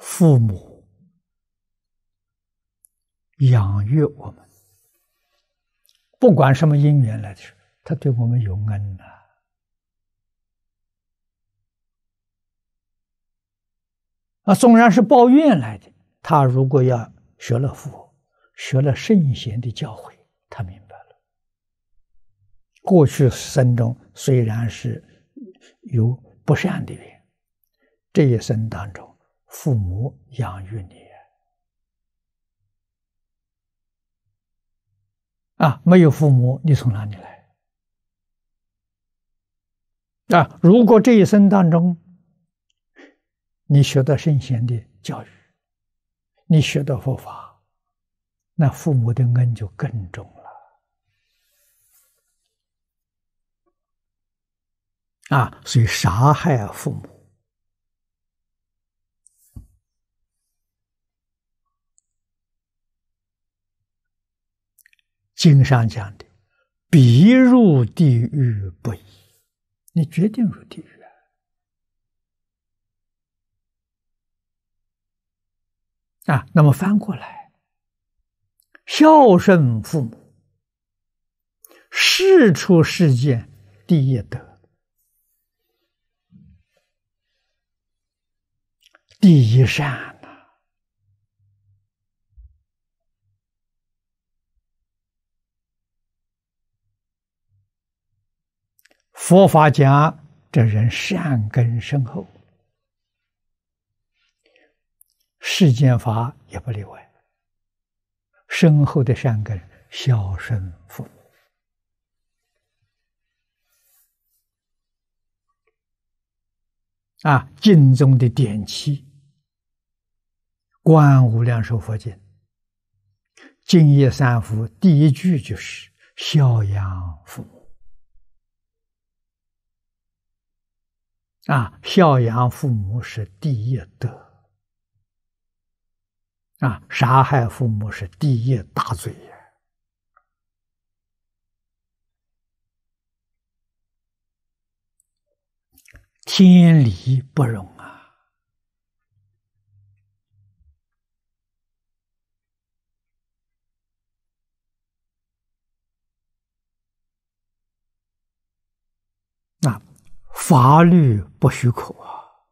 父母养育我们，不管什么因缘来的他对我们有恩呐。啊，纵然是抱怨来的，他如果要学了佛，学了圣贤的教诲，他明白了，过去生中虽然是有不善的人，这一生当中。父母养育你啊，没有父母，你从哪里来？啊，如果这一生当中，你学到圣贤的教育，你学到佛法，那父母的恩就更重了。啊，所以杀害父母。经上讲的，必入地狱不疑，你决定入地狱啊！那么翻过来，孝顺父母，事出世间第一德，第一善。佛法讲，这人善根深厚，世间法也不例外。深厚的善根，孝顺父母啊！经中的典籍，《观无量寿佛经》、《敬业三福》第一句就是孝养父母。啊，孝养父母是第一德。啊，杀害父母是第一大罪呀，天理不容。法律不许可啊！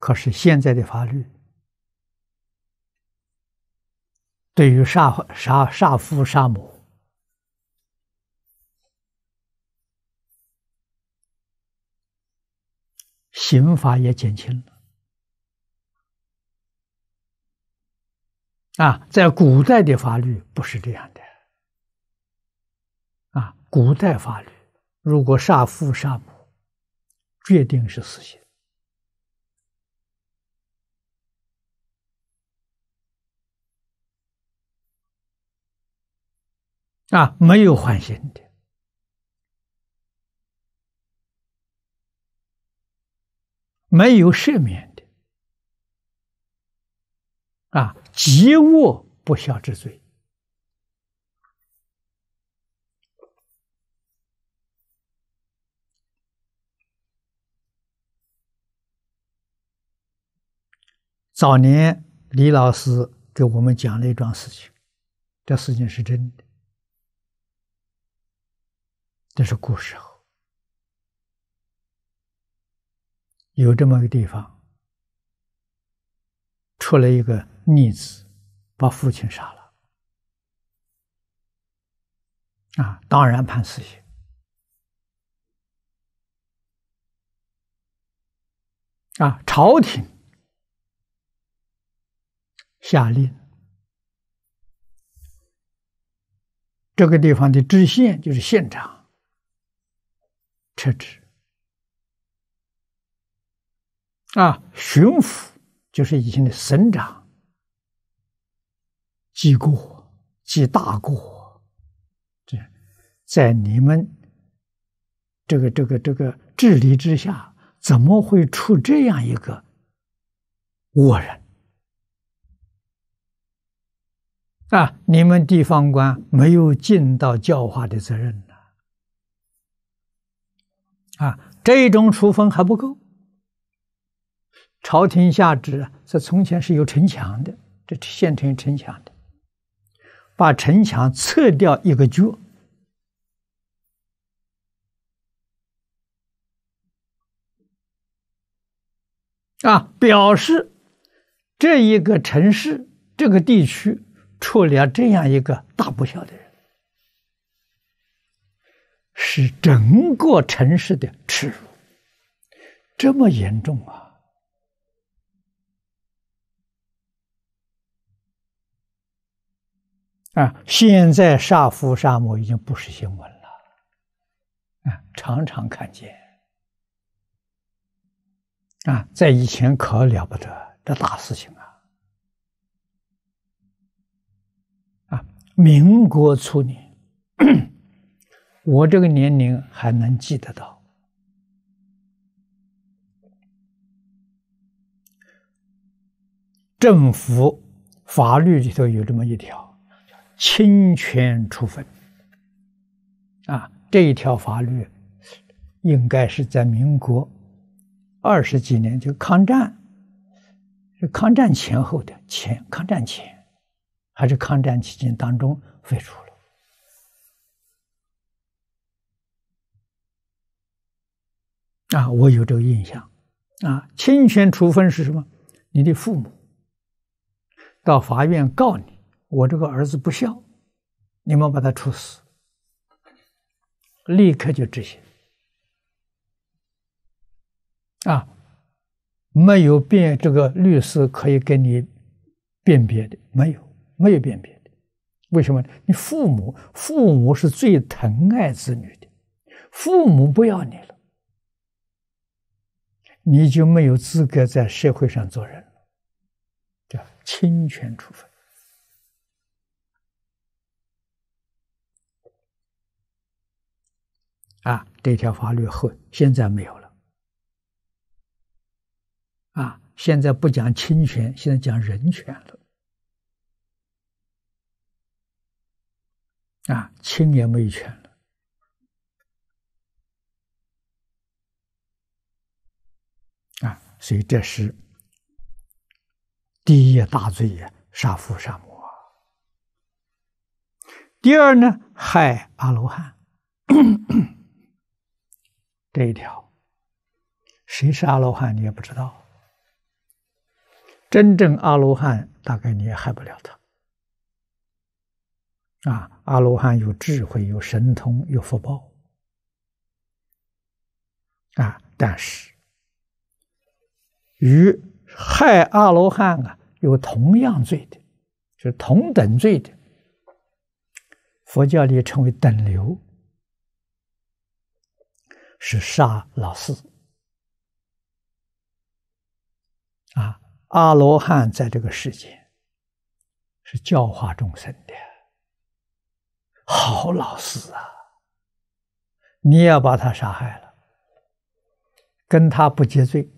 可是现在的法律对于杀杀杀父杀母，刑法也减轻了啊！在古代的法律不是这样的啊，古代法律如果杀父杀母。决定是死刑啊，没有缓刑的，没有赦免的啊，极恶不孝之罪。早年，李老师给我们讲了一桩事情，这事情是真的。这是古时候，有这么个地方，出了一个逆子，把父亲杀了，啊，当然判死刑，啊，朝廷。下令，这个地方的知县就是县长撤职。啊，巡抚就是以前的省长，记过，记大过。这，在你们这个、这个、这个治理之下，怎么会出这样一个恶人？啊！你们地方官没有尽到教化的责任呐！啊，这种处分还不够。朝廷下旨，这从前是有城墙的，这县城有城墙的，把城墙撤掉一个角，啊，表示这一个城市，这个地区。理了这样一个大不孝的人，是整个城市的耻辱，这么严重啊！啊，现在杀父杀母已经不是新闻了，啊，常常看见，啊，在以前可了不得，这大事情。民国初年，我这个年龄还能记得到。政府法律里头有这么一条，侵权处分。啊，这一条法律应该是在民国二十几年，就抗战是抗战前后的前抗战前。还是抗战期间当中废除了啊！我有这个印象啊！侵权处分是什么？你的父母到法院告你，我这个儿子不孝，你们把他处死，立刻就执行啊！没有辩，这个律师可以跟你辨别的，没有。没有辨别的，为什么？你父母父母是最疼爱子女的，父母不要你了，你就没有资格在社会上做人，叫侵权处分。啊，这条法律后现在没有了。啊，现在不讲侵权，现在讲人权了。啊，亲也没权了啊，所以这是第一大罪呀，杀父杀母。第二呢，害阿罗汉这一条，谁是阿罗汉你也不知道，真正阿罗汉大概你也害不了他。啊，阿罗汉有智慧，有神通，有福报。啊，但是与害阿罗汉啊有同样罪的，是同等罪的，佛教里称为等流，是杀老四。啊，阿罗汉在这个世界是教化众生的。好老师啊！你要把他杀害了，跟他不结罪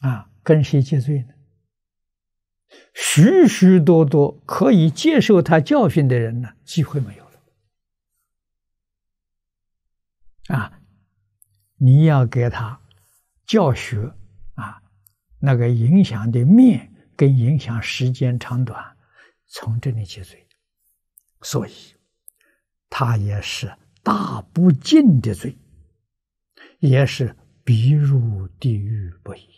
啊？跟谁结罪呢？许许多多可以接受他教训的人呢，机会没有了啊！你要给他教学啊，那个影响的面跟影响时间长短，从这里结罪。所以，他也是大不敬的罪，也是逼入地狱不已。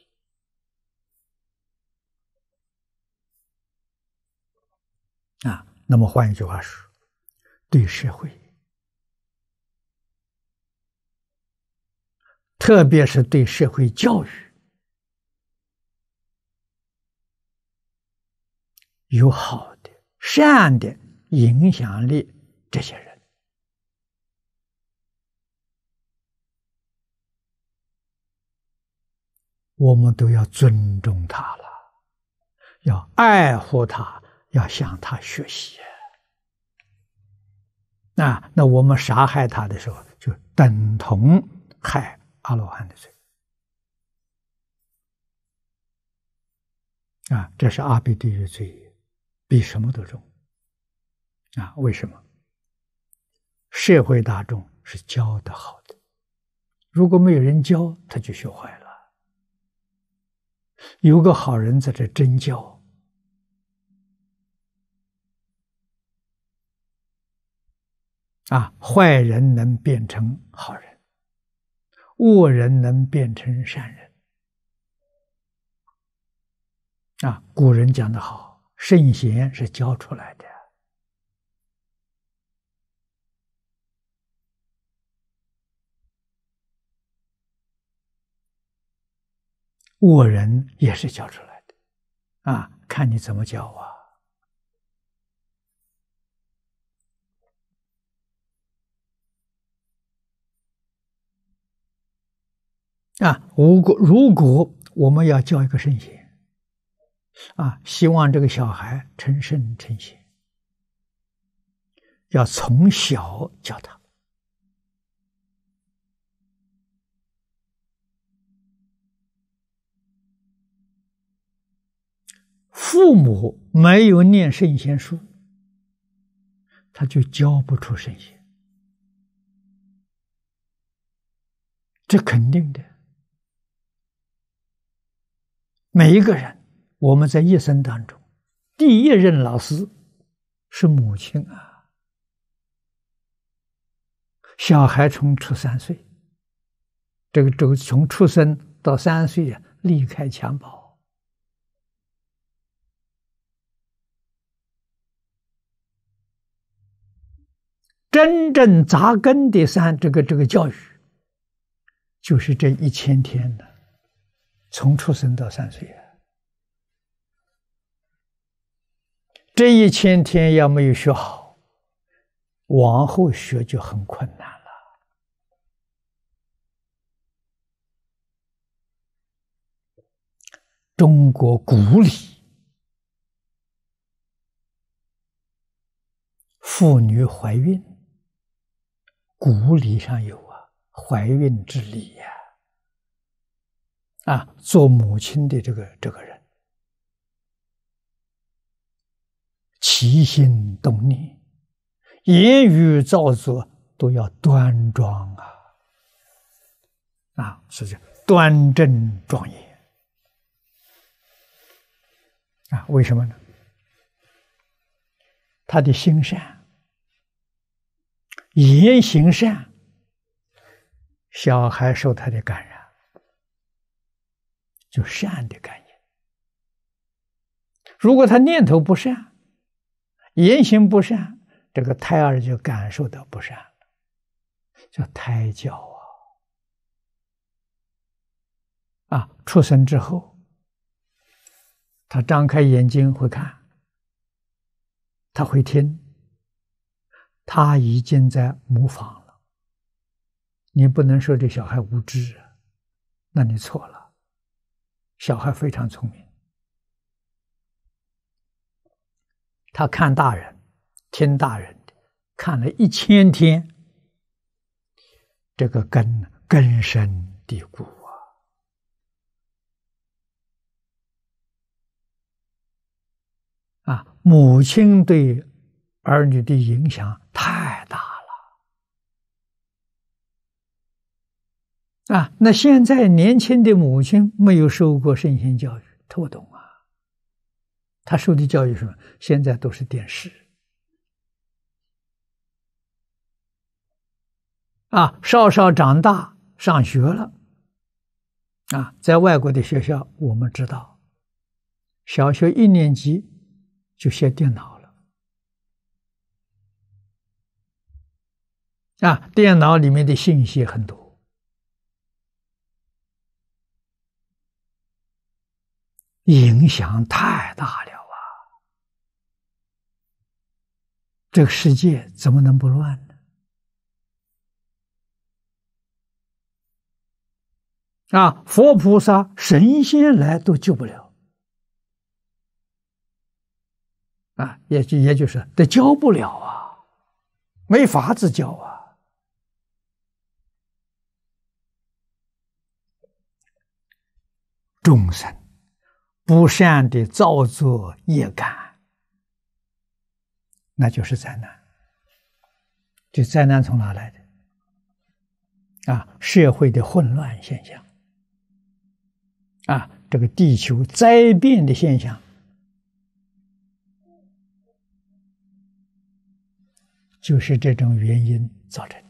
啊，那么换一句话说，对社会，特别是对社会教育，有好的、善的。影响力，这些人，我们都要尊重他了，要爱护他，要向他学习。那那我们杀害他的时候，就等同害阿罗汉的罪。啊，这是阿鼻地狱罪，比什么都重。啊，为什么？社会大众是教的好的，如果没有人教，他就学坏了。有个好人在这真教，啊，坏人能变成好人，恶人能变成善人，啊，古人讲的好，圣贤是教出来的。我人也是教出来的，啊，看你怎么教啊！啊，如果如果我们要教一个圣贤，啊，希望这个小孩成圣成贤，要从小教他。父母没有念圣贤书，他就教不出圣贤，这肯定的。每一个人，我们在一生当中，第一任老师是母亲啊。小孩从出三岁，这个这个从出生到三岁啊，离开襁褓。真正扎根的三，这个这个教育，就是这一千天的，从出生到三岁啊，这一千天要没有学好，往后学就很困难了。中国古礼，妇女怀孕。古礼上有啊，怀孕之礼呀，啊，做母亲的这个这个人，齐心动念，言语造作都要端庄啊，啊，所以端正庄严啊。为什么呢？他的心善。言行善，小孩受他的感染，就善的感应。如果他念头不善，言行不善，这个胎儿就感受到不善了，叫胎教啊！啊，出生之后，他张开眼睛会看，他会听。他已经在模仿了，你不能说这小孩无知，那你错了。小孩非常聪明，他看大人，听大人的，看了一千天，这个根根深蒂固啊！啊，母亲对儿女的影响。太大了，啊！那现在年轻的母亲没有受过身心教育，他不懂啊。他受的教育什么？现在都是电视，啊，稍稍长大上学了，啊，在外国的学校，我们知道，小学一年级就学电脑。啊，电脑里面的信息很多，影响太大了啊！这个世界怎么能不乱呢？啊，佛菩萨、神仙来都救不了，啊，也就也就是得教不了啊，没法子教啊。众生不善的造作业感，那就是灾难。这灾难从哪来的？啊，社会的混乱现象，啊，这个地球灾变的现象，就是这种原因造成。